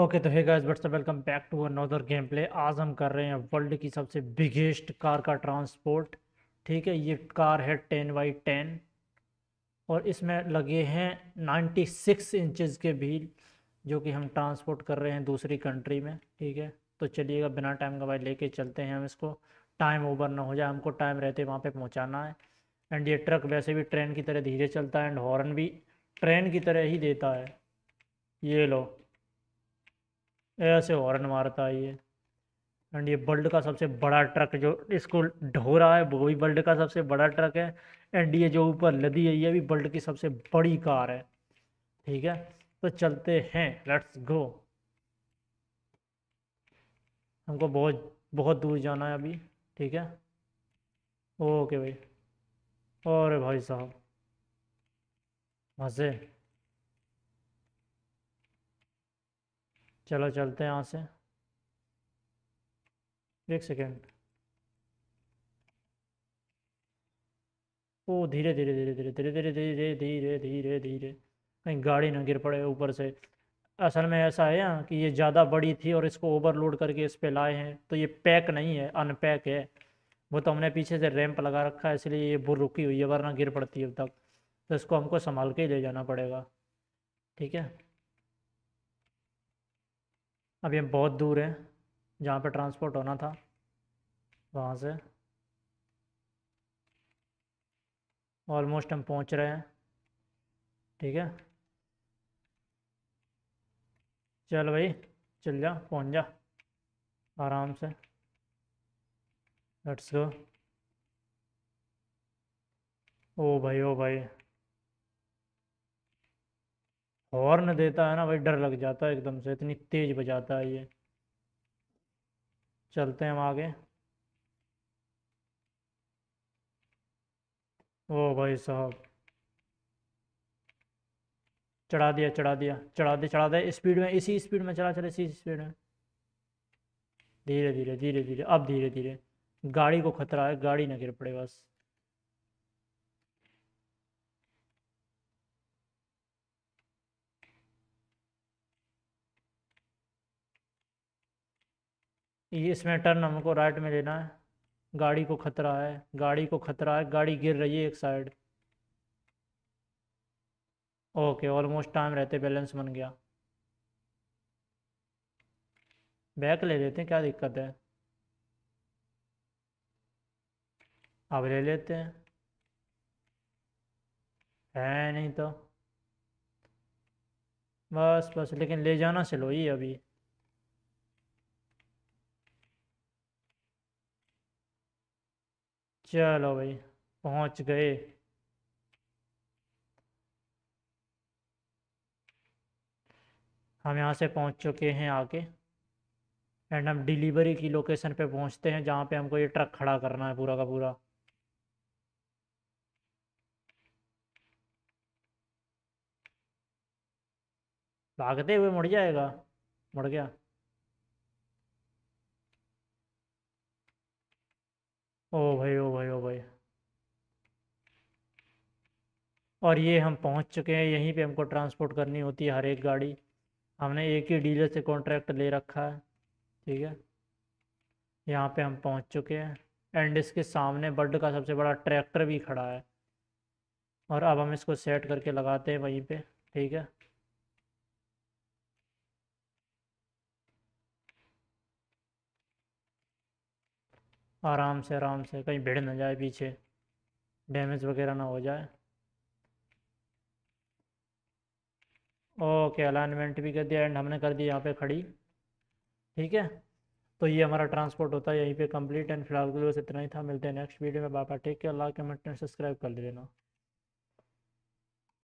okay तो है guys what's up welcome back to another game play आज हम कर रहे हैं वर्ल्ड की सबसे बिगेस्ट कार का ट्रांसपोर्ट ठीक है ये कार है टेन बाई टेन और इसमें लगे हैं नाइन्टी सिक्स इंचज़ के व्हील जो कि हम ट्रांसपोर्ट कर रहे हैं दूसरी कंट्री में ठीक है तो चलिएगा बिना टाइम का भाई लेके चलते हैं हम इसको टाइम ओवर ना हो जाए हमको टाइम रहते वहाँ पर पहुँचाना है एंड ये ट्रक वैसे भी ट्रेन की तरह धीरे चलता है एंड हॉर्न भी ट्रेन की तरह ही देता है ये लो ऐसे हॉर्न मारता है ये एंड ये वर्ल्ड का सबसे बड़ा ट्रक जो इसको ढो रहा है वो भी वर्ल्ड का सबसे बड़ा ट्रक है एंड ये जो ऊपर लदी है ये भी वर्ल्ड की सबसे बड़ी कार है ठीक है तो चलते हैं लेट्स गो हमको बहुत बहुत दूर जाना है अभी ठीक है ओके भाई और भाई साहब मज़े चलो चलते हैं यहाँ से एक सेकेंड ओ धीरे धीरे धीरे धीरे धीरे धीरे धीरे धीरे धीरे धीरे कहीं गाड़ी ना गिर पड़े ऊपर से असल में ऐसा है ना कि ये ज़्यादा बड़ी थी और इसको ओवरलोड करके इस पर लाए हैं तो ये पैक नहीं है अनपैक है वो तो हमने पीछे से रैंप लगा रखा है इसलिए ये बुर रुकी हुई है वरना गिर पड़ती है अब तक तो इसको हमको संभाल के ले जाना पड़ेगा ठीक है अभी हम बहुत दूर हैं जहाँ पर ट्रांसपोर्ट होना था वहाँ से ऑलमोस्ट हम पहुँच रहे हैं ठीक है चल भाई चल जा पहुँच जा आराम से लेट्स गो ओ भाई ओ भाई हॉर्न देता है ना भाई डर लग जाता है एकदम से इतनी तेज बजाता है ये चलते हैं हम आगे ओ भाई साहब चढ़ा दिया चढ़ा दिया चढ़ा दिया चढ़ा दे स्पीड में इसी स्पीड में चला चले इसी स्पीड में धीरे धीरे धीरे धीरे अब धीरे धीरे गाड़ी को खतरा है गाड़ी ना गिर पड़े बस इसमें टर्न हमको राइट में लेना है गाड़ी को खतरा है गाड़ी को खतरा है गाड़ी गिर रही है एक साइड ओके ऑलमोस्ट टाइम रहते बैलेंस बन गया बैक ले लेते हैं क्या दिक्कत है अब ले लेते हैं है नहीं तो बस बस लेकिन ले जाना चलो ये अभी चलो भाई पहुंच गए हम यहाँ से पहुंच चुके हैं आके एंड हम डिलीवरी की लोकेशन पे पहुंचते हैं जहाँ पे हमको ये ट्रक खड़ा करना है पूरा का पूरा भागते हुए मुड़ जाएगा मुड़ गया ओ भाई ओ भाई ओ भाई और ये हम पहुंच चुके हैं यहीं पे हमको ट्रांसपोर्ट करनी होती है हर एक गाड़ी हमने एक ही डीलर से कॉन्ट्रैक्ट ले रखा है ठीक है यहाँ पे हम पहुंच चुके हैं एंड इसके सामने बर्ड का सबसे बड़ा ट्रैक्टर भी खड़ा है और अब हम इसको सेट करके लगाते हैं वहीं पे ठीक है आराम से आराम से कहीं भिड़ ना जाए पीछे डैमेज वगैरह ना हो जाए ओके अलाइनमेंट भी कर दिया एंड हमने कर दिया यहाँ पे खड़ी ठीक है तो ये हमारा ट्रांसपोर्ट होता है यहीं पे कंप्लीट एंड फिलहाल के लिए बस इतना ही था मिलते हैं नेक्स्ट वीडियो में बापा टेक के अल्लाह के मिनट सब्सक्राइब कर देना